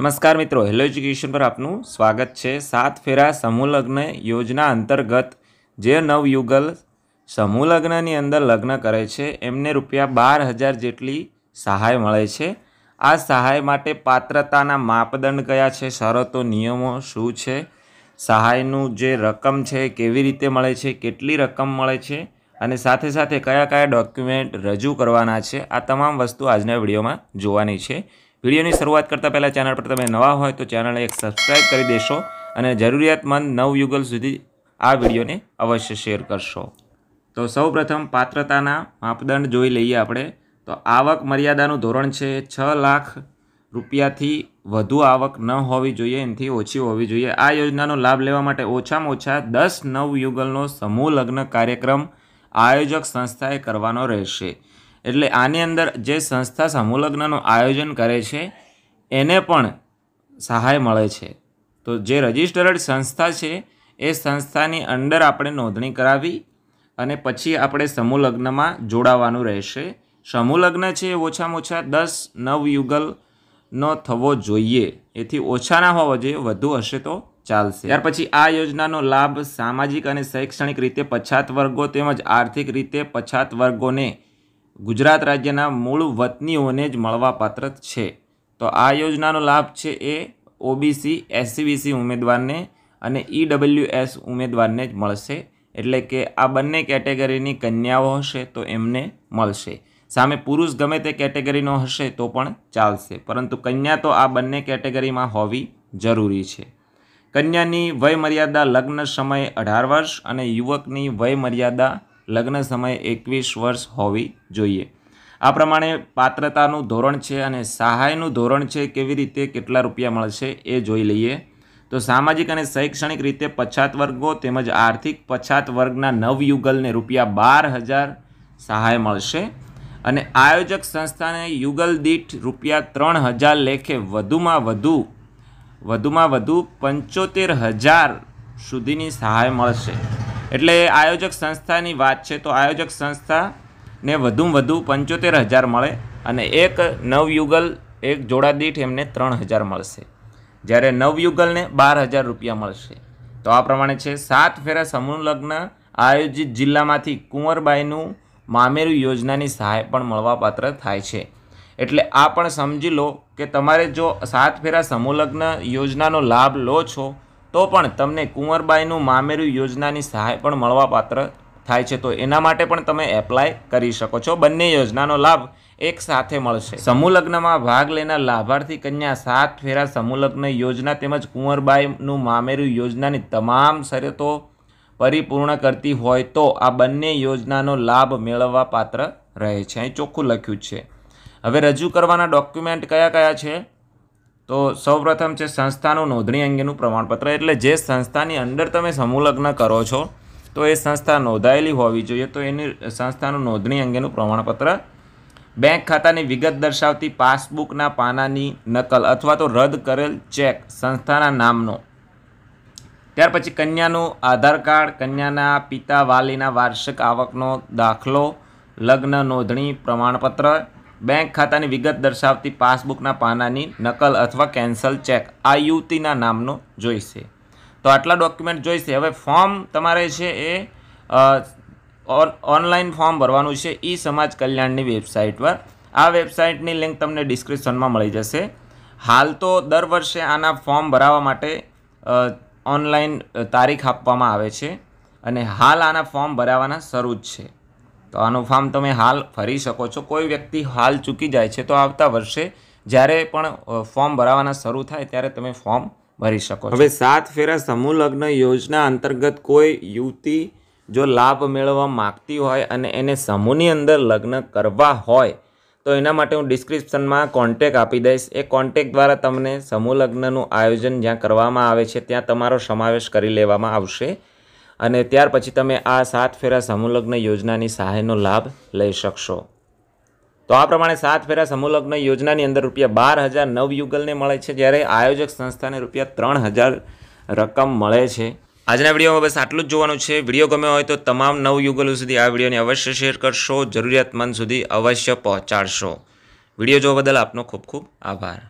નમસ્કાર મિત્રો hello education પર આપનું સ્વાગત છે સાત ફેરા સમૂહલગ્ન યોજના અંતર્ગત જે નવયુગલ સમૂહલગ્નની અંદર લગ્ન કરે છે એમને રૂપિયા બાર હજાર જેટલી સહાય મળે છે આ સહાય માટે પાત્રતાના માપદંડ કયા છે શરતો નિયમો શું છે સહાયનું જે રકમ છે કેવી રીતે મળે છે કેટલી રકમ મળે છે અને સાથે સાથે કયા કયા ડોક્યુમેન્ટ રજૂ કરવાના છે આ તમામ વસ્તુ આજના વિડીયોમાં જોવાની છે વિડીયોની શરૂઆત કરતાં પહેલાં ચેનલ પર તમે નવા હોય તો ચેનલ એક સબસ્ક્રાઈબ કરી દેશો અને જરૂરિયાતમંદ નવયુગલ સુધી આ વિડીયોને અવશ્ય શેર કરશો તો સૌપ્રથમ પાત્રતાના માપદંડ જોઈ લઈએ આપણે તો આવક મર્યાદાનું ધોરણ છે છ લાખ રૂપિયાથી વધુ આવક ન હોવી જોઈએ એનાથી ઓછી હોવી જોઈએ આ યોજનાનો લાભ લેવા માટે ઓછામાં ઓછા દસ નવયુગલનો સમૂહ લગ્ન કાર્યક્રમ આયોજક સંસ્થાએ કરવાનો રહેશે એટલે આની અંદર જે સંસ્થા સમૂહલગ્નનું આયોજન કરે છે એને પણ સહાય મળે છે તો જે રજિસ્ટર્ડ સંસ્થા છે એ સંસ્થાની અંદર આપણે નોંધણી કરાવી અને પછી આપણે સમૂહલગ્નમાં જોડાવાનું રહેશે સમૂહલગ્ન છે એ ઓછામાં ઓછા દસ નવયુગલનો થવો જોઈએ એથી ઓછા ના હોવો જોઈએ વધુ હશે તો ચાલશે ત્યાર પછી આ યોજનાનો લાભ સામાજિક અને શૈક્ષણિક રીતે પછાત વર્ગો તેમજ આર્થિક રીતે પછાત વર્ગોને ગુજરાત રાજ્યના મૂળ વતનીઓને જ મળવાપાત્ર છે તો આ યોજનાનો લાભ છે એ ઓબીસી એસસીબીસી ઉમેદવારને અને ઈડબલ્યુએસ ઉમેદવારને જ મળશે એટલે કે આ બંને કેટેગરીની કન્યાઓ હશે તો એમને મળશે સામે પુરુષ ગમે તે કેટેગરીનો હશે તો પણ ચાલશે પરંતુ કન્યા તો આ બંને કેટેગરીમાં હોવી જરૂરી છે કન્યાની વયમર્યાદા લગ્ન સમયે અઢાર વર્ષ અને યુવકની વયમર્યાદા લગ્ન સમય એકવીસ વર્ષ હોવી જોઈએ આ પ્રમાણે પાત્રતાનું ધોરણ છે અને સહાયનું ધોરણ છે કેવી રીતે કેટલા રૂપિયા મળશે એ જોઈ લઈએ તો સામાજિક અને શૈક્ષણિક રીતે પછાત વર્ગો તેમજ આર્થિક પછાત વર્ગના નવયુગલને રૂપિયા બાર હજાર સહાય મળશે અને આયોજક સંસ્થાને યુગલ દીઠ રૂપિયા ત્રણ હજાર લેખે વધુમાં વધુ વધુમાં વધુ પંચોતેર હજાર સુધીની સહાય મળશે એટલે આયોજક સંસ્થાની વાત છે તો આયોજક સંસ્થાને વધુમાં વધુ પંચોતેર હજાર મળે અને એક નવયુગલ એક જોડા દીઠ એમને ત્રણ હજાર મળશે જ્યારે નવયુગલને બાર હજાર રૂપિયા મળશે તો આ પ્રમાણે છે સાત ફેરા સમૂહલગ્ન આયોજિત જિલ્લામાંથી કુંવરબાઈનું મામેરું યોજનાની સહાય પણ મળવાપાત્ર થાય છે એટલે આ પણ સમજી લો કે તમારે જો સાત ફેરા સમૂહલગ્ન યોજનાનો લાભ લો છો તો પણ તમને કુંવરબાઈનું મામેરું યોજનાની સહાય પણ મળવા પાત્ર થાય છે તો એના માટે પણ તમે એપ્લાય કરી શકો છો બંને યોજનાનો લાભ એક સાથે મળશે સમૂહલગ્નમાં ભાગ લેનાર લાભાર્થી કન્યા સાત ફેરા સમૂહલગ્ન યોજના તેમજ કુંવરબાઈનું મામેરું યોજનાની તમામ શરતો પરિપૂર્ણ કરતી હોય તો આ બંને યોજનાનો લાભ મેળવવા પાત્ર રહે છે અહીં ચોખ્ખું લખ્યું છે હવે રજૂ કરવાના ડોક્યુમેન્ટ કયા કયા છે તો સૌપ્રથમ છે સંસ્થાનું નોંધણી અંગેનું પ્રમાણપત્ર એટલે જે સંસ્થાની અંદર તમે સમૂહલગ્ન કરો છો તો એ સંસ્થા નોંધાયેલી હોવી જોઈએ તો એની સંસ્થાનું નોંધણી અંગેનું પ્રમાણપત્ર બેંક ખાતાની વિગત દર્શાવતી પાસબુકના પાનાની નકલ અથવા તો રદ કરેલ ચેક સંસ્થાના નામનો ત્યાર પછી કન્યાનું આધાર કાર્ડ કન્યાના પિતા વાલીના વાર્ષિક આવકનો દાખલો લગ્ન નોંધણી પ્રમાણપત્ર બેંક ખાતાની વિગત દર્શાવતી પાસબુકના પાનાની નકલ અથવા કેન્સલ ચેક આ યુવતીના નામનો જોઈશે તો આટલા ડોક્યુમેન્ટ જોઈશે હવે ફોર્મ તમારે છે એ ઓનલાઈન ફોર્મ ભરવાનું છે ઈ સમાજ કલ્યાણની વેબસાઇટ પર આ વેબસાઇટની લિંક તમને ડિસ્ક્રિપ્શનમાં મળી જશે હાલ તો દર વર્ષે આના ફોર્મ ભરાવા માટે ઓનલાઈન તારીખ આપવામાં આવે છે અને હાલ આના ફોર્મ ભરાવાના શરૂ જ છે તો આનું ફોર્મ તમે હાલ ભરી શકો છો કોઈ વ્યક્તિ હાલ ચૂકી જાય છે તો આવતા વર્ષે જ્યારે પણ ફોર્મ ભરાવાના શરૂ થાય ત્યારે તમે ફોર્મ ભરી શકો હવે સાત ફેરા સમૂહ લગ્ન યોજના અંતર્ગત કોઈ યુવતી જો લાભ મેળવવા માગતી હોય અને એને સમૂહની અંદર લગ્ન કરવા હોય તો એના માટે હું ડિસ્ક્રિપ્શનમાં કોન્ટેક આપી દઈશ એ કોન્ટેક દ્વારા તમને સમૂહ લગ્નનું આયોજન જ્યાં કરવામાં આવે છે ત્યાં તમારો સમાવેશ કરી લેવામાં આવશે અને ત્યાર પછી તમે આ સાત ફેરા સમૂહલગ્ન યોજનાની સહાયનો લાભ લઈ શકશો તો આ પ્રમાણે સાત ફેરા સમૂહલગ્ન યોજનાની અંદર રૂપિયા બાર હજાર નવ યુગલને મળે છે જ્યારે આયોજક સંસ્થાને રૂપિયા ત્રણ હજાર રકમ મળે છે આજના વિડીયોમાં બસ આટલું જ જોવાનું છે વિડીયો ગમે હોય તો તમામ નવ યુગલો સુધી આ વિડીયોને અવશ્ય શેર કરશો જરૂરિયાતમંદ સુધી અવશ્ય પહોંચાડશો વિડીયો જોવા બદલ આપનો ખૂબ ખૂબ આભાર